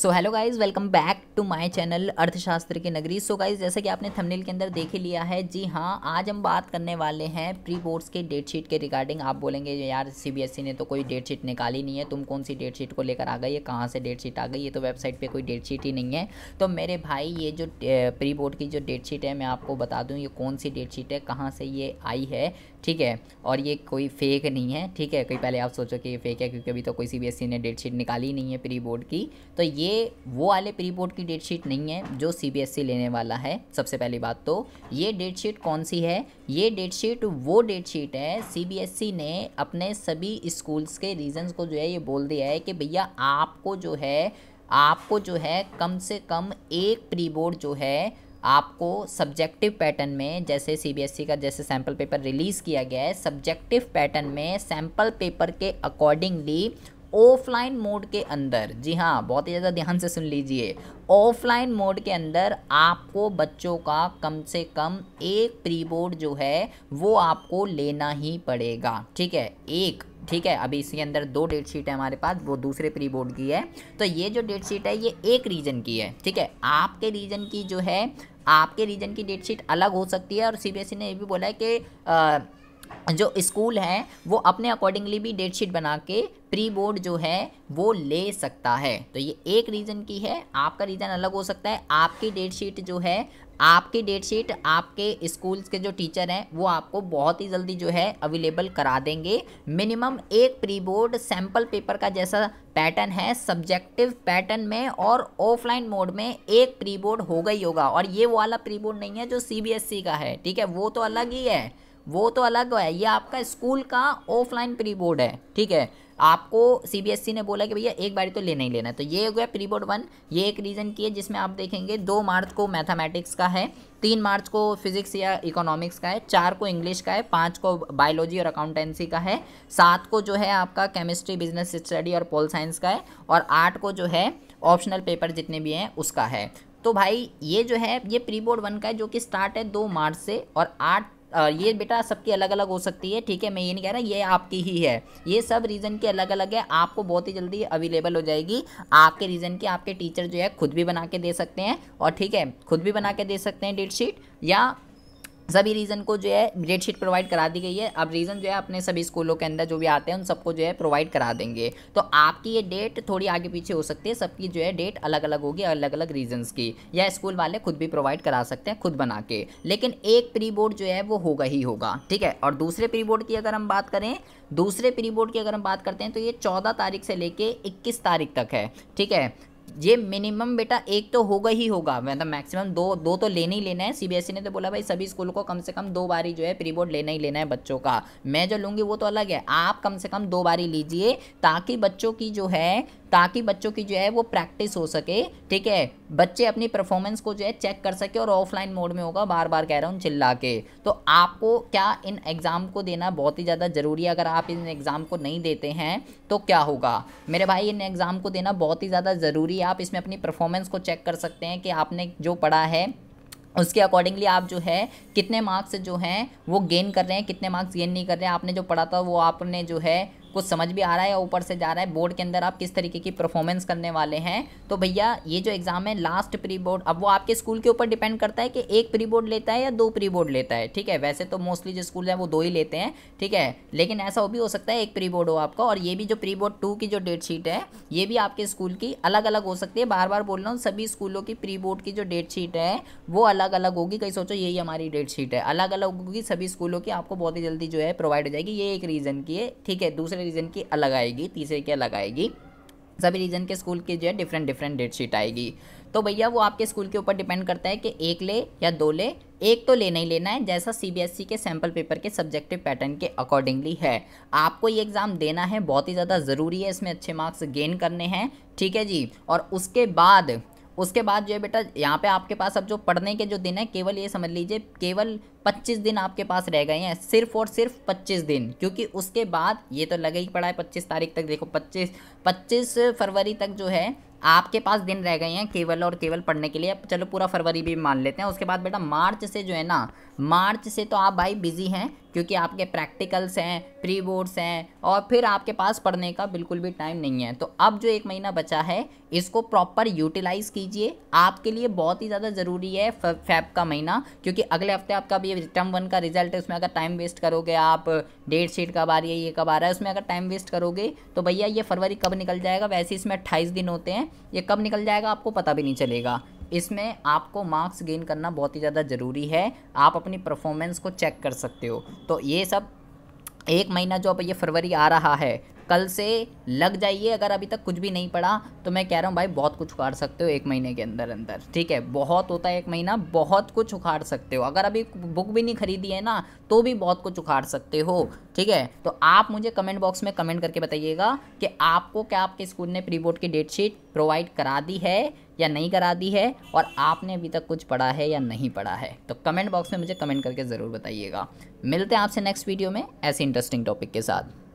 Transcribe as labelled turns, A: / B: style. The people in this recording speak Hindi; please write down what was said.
A: so hello guys welcome back to my channel अर्थशास्त्र की नगरी सो गाइज़ जैसे कि आपने थंबनेल के अंदर देख ही लिया है जी हाँ आज हम बात करने वाले हैं प्री बोर्ड्स के डेट शीट के रिगार्डिंग आप बोलेंगे यार सीबीएसई e ने तो कोई डेट शीट निकाली नहीं है तुम कौन सी डेट शीट को लेकर आ गई है कहाँ से डेट शीट आ गई ये तो वेबसाइट पर कोई डेट शीट ही नहीं है तो मेरे भाई ये जो प्री बोर्ड की जो डेट शीट है मैं आपको बता दूँ ये कौन सी डेट शीट है कहाँ से ये आई है ठीक है और ये कोई फेक नहीं है ठीक है कोई पहले आप सोचो कि ये फेक है क्योंकि अभी तो कोई सी e ने डेट शीट निकाली नहीं है प्री बोर्ड की तो ये ये वो वाले प्री बोर्ड की डेट शीट नहीं है जो सी e लेने वाला है सबसे पहली बात तो ये डेट शीट कौन सी है ये डेट शीट वो डेट शीट है सी e ने अपने सभी स्कूल्स के रीजन को जो है ये बोल दिया है कि भैया आपको जो है आपको जो है कम से कम एक प्री बोर्ड जो है आपको सब्जेक्टिव पैटर्न में जैसे सीबीएसई e का जैसे सैम्पल पेपर रिलीज़ किया गया है सब्जेक्टिव पैटर्न में सैम्पल पेपर के अकॉर्डिंगली ऑफलाइन मोड के अंदर जी हाँ बहुत ही ज़्यादा ध्यान से सुन लीजिए ऑफलाइन मोड के अंदर आपको बच्चों का कम से कम एक प्री बोर्ड जो है वो आपको लेना ही पड़ेगा ठीक है एक ठीक है अभी इसके अंदर दो डेट शीट है हमारे पास वो दूसरे प्री बोर्ड की है तो ये जो डेट शीट है ये एक रीजन की है ठीक है आपके रीजन की जो है आपके रीजन की डेट शीट अलग हो सकती है और ई ने ये भी बोला है कि आ, जो स्कूल है वो अपने अकॉर्डिंगली भी डेट शीट बना के प्री बोर्ड जो है वो ले सकता है तो ये एक रीज़न की है आपका रीज़न अलग हो सकता है आपकी डेट शीट जो है आपकी डेट शीट आपके स्कूल्स के जो टीचर हैं वो आपको बहुत ही जल्दी जो है अवेलेबल करा देंगे मिनिमम एक प्री बोर्ड सैम्पल पेपर का जैसा पैटर्न है सब्जेक्टिव पैटर्न में और ऑफलाइन मोड में एक प्री बोर्ड होगा ही होगा और ये वाला प्री बोर्ड नहीं है जो सी e का है ठीक है वो तो अलग ही है वो तो अलग है ये आपका स्कूल का ऑफलाइन प्री बोर्ड है ठीक है आपको सीबीएसई e ने बोला कि भैया एक बारी तो लेना ही लेना है तो ये हो गया प्री बोर्ड वन ये एक रीज़न की है जिसमें आप देखेंगे दो मार्च को मैथमेटिक्स का है तीन मार्च को फिजिक्स या इकोनॉमिक्स का है चार को इंग्लिश का है पाँच को बायोलॉजी और अकाउंटेंसी का है सात को जो है आपका केमिस्ट्री बिजनेस स्टडी और पोल साइंस का है और आठ को जो है ऑप्शनल पेपर जितने भी हैं उसका है तो भाई ये जो है ये प्री बोर्ड वन का है जो कि स्टार्ट है दो मार्च से और आठ ये बेटा सबकी अलग अलग हो सकती है ठीक है मैं ये नहीं कह रहा ये आपकी ही है ये सब रीज़न के अलग अलग है आपको बहुत ही जल्दी अवेलेबल हो जाएगी आपके रीज़न की आपके टीचर जो है खुद भी बना के दे सकते हैं और ठीक है खुद भी बना के दे सकते हैं डेट शीट या सभी रीज़न को जो है ग्रेड शीट प्रोवाइड करा दी गई है अब रीज़न जो है अपने सभी स्कूलों के अंदर जो भी आते हैं उन सबको जो है प्रोवाइड करा देंगे तो आपकी ये डेट थोड़ी आगे पीछे हो सकती है सबकी जो है डेट अलग अलग होगी अलग अलग रीजंस की या स्कूल वाले खुद भी प्रोवाइड करा सकते हैं खुद बना के लेकिन एक प्री बोर्ड जो है वो होगा ही होगा ठीक है और दूसरे प्री बोर्ड की अगर हम बात करें दूसरे प्री बोर्ड की अगर हम बात करते हैं तो ये चौदह तारीख से लेके इक्कीस तारीख तक है ठीक है ये मिनिमम बेटा एक तो होगा ही होगा मतलब मैक्सिमम दो दो तो लेने ही लेना है सीबीएसई e ने तो बोला भाई सभी स्कूल को कम से कम दो बारी जो है प्री बोर्ड लेना ही लेना है बच्चों का मैं जो लूंगी वो तो अलग है आप कम से कम दो बारी लीजिए ताकि बच्चों की जो है ताकि बच्चों की जो है वो प्रैक्टिस हो सके ठीक है बच्चे अपनी परफॉर्मेंस को जो है चेक कर सके और ऑफलाइन मोड में होगा बार बार कह रहा हूँ चिल्ला के तो आपको क्या इन एग्ज़ाम को देना बहुत ही ज़्यादा ज़रूरी है अगर आप इन एग्ज़ाम को नहीं देते हैं तो क्या होगा मेरे भाई इन एग्ज़ाम को देना बहुत ही ज़्यादा ज़रूरी है आप इसमें अपनी परफॉर्मेंस को चेक कर सकते हैं कि आपने जो पढ़ा है उसके अकॉर्डिंगली आप जो है कितने मार्क्स जो हैं वो गेन कर रहे हैं कितने मार्क्स गेन नहीं कर रहे हैं आपने जो पढ़ा था वो आपने जो है कुछ समझ भी आ रहा है या ऊपर से जा रहा है बोर्ड के अंदर आप किस तरीके की परफॉर्मेंस करने वाले हैं तो भैया ये जो एग्ज़ाम है लास्ट प्री बोर्ड अब वो आपके स्कूल के ऊपर डिपेंड करता है कि एक प्री बोर्ड लेता है या दो प्री बोर्ड लेता है ठीक है वैसे तो मोस्टली जो स्कूल है वो दो ही लेते हैं ठीक है लेकिन ऐसा हो भी हो सकता है एक प्री बोर्ड हो आपका और ये भी जो प्री बोर्ड टू की जो डेट शीट है ये भी आपके स्कूल की अलग अलग हो सकती है बार बार बोल रहा हूँ सभी स्कूलों की प्री बोर्ड की जो डेट शीट है वो अलग अलग होगी कहीं सोचो यही हमारी डेट शीट है अलग अलग होगी सभी स्कूलों की आपको बहुत ही जल्दी जो है प्रोवाइड हो जाएगी ये एक रीज़न की है ठीक है दूसरे रीजन की अलग आएगी तीसरे की अलग आएगी सभी रीजन के स्कूल की जो है डिफरेंट डिफरेंट डेट शीट आएगी तो भैया वो आपके स्कूल के ऊपर डिपेंड करता है कि एक ले या दो ले एक तो लेना ही लेना है जैसा सीबीएसई e के सैम्पल पेपर के सब्जेक्टिव पैटर्न के अकॉर्डिंगली है आपको ये एग्ज़ाम देना है बहुत ही ज़्यादा ज़रूरी है इसमें अच्छे मार्क्स गेन करने हैं ठीक है जी और उसके बाद उसके बाद जो है बेटा यहाँ पे आपके पास अब जो पढ़ने के जो दिन है केवल ये समझ लीजिए केवल 25 दिन आपके पास रह गए हैं सिर्फ और सिर्फ 25 दिन क्योंकि उसके बाद ये तो लगे ही पड़ा है 25 तारीख तक देखो 25 25 फरवरी तक जो है आपके पास दिन रह गए हैं केवल और केवल पढ़ने के लिए चलो पूरा फरवरी भी मान लेते हैं उसके बाद बेटा मार्च से जो है ना मार्च से तो आप भाई बिज़ी हैं क्योंकि आपके प्रैक्टिकल्स हैं प्री बोर्ड्स हैं और फिर आपके पास पढ़ने का बिल्कुल भी टाइम नहीं है तो अब जो एक महीना बचा है इसको प्रॉपर यूटिलाइज़ कीजिए आपके लिए बहुत ही ज़्यादा ज़रूरी है फैब का महीना क्योंकि अगले हफ्ते आपका भी टर्म वन का रिजल्ट है उसमें अगर टाइम वेस्ट करोगे आप डेट शीट कब आ रही है ये कब आ रहा है उसमें अगर टाइम वेस्ट करोगे तो भैया ये फरवरी कब निकल जाएगा वैसे इसमें अट्ठाईस दिन होते हैं ये कब निकल जाएगा आपको पता भी नहीं चलेगा इसमें आपको मार्क्स गेन करना बहुत ही ज़्यादा ज़रूरी है आप अपनी परफॉर्मेंस को चेक कर सकते हो तो ये सब एक महीना जो अब ये फरवरी आ रहा है कल से लग जाइए अगर अभी तक कुछ भी नहीं पड़ा तो मैं कह रहा हूँ भाई बहुत कुछ उखाड़ सकते हो एक महीने के अंदर अंदर ठीक है बहुत होता है एक महीना बहुत कुछ उखाड़ सकते हो अगर अभी बुक भी नहीं खरीदी है ना तो भी बहुत कुछ उखाड़ सकते हो ठीक है तो आप मुझे कमेंट बॉक्स में कमेंट करके बताइएगा कि आपको क्या आपके स्कूल ने प्री बोर्ड की डेट शीट प्रोवाइड करा दी है या नहीं करा दी है और आपने अभी तक कुछ पढ़ा है या नहीं पढ़ा है तो कमेंट बॉक्स में मुझे कमेंट करके ज़रूर बताइएगा मिलते हैं आपसे नेक्स्ट वीडियो में ऐसे इंटरेस्टिंग टॉपिक के साथ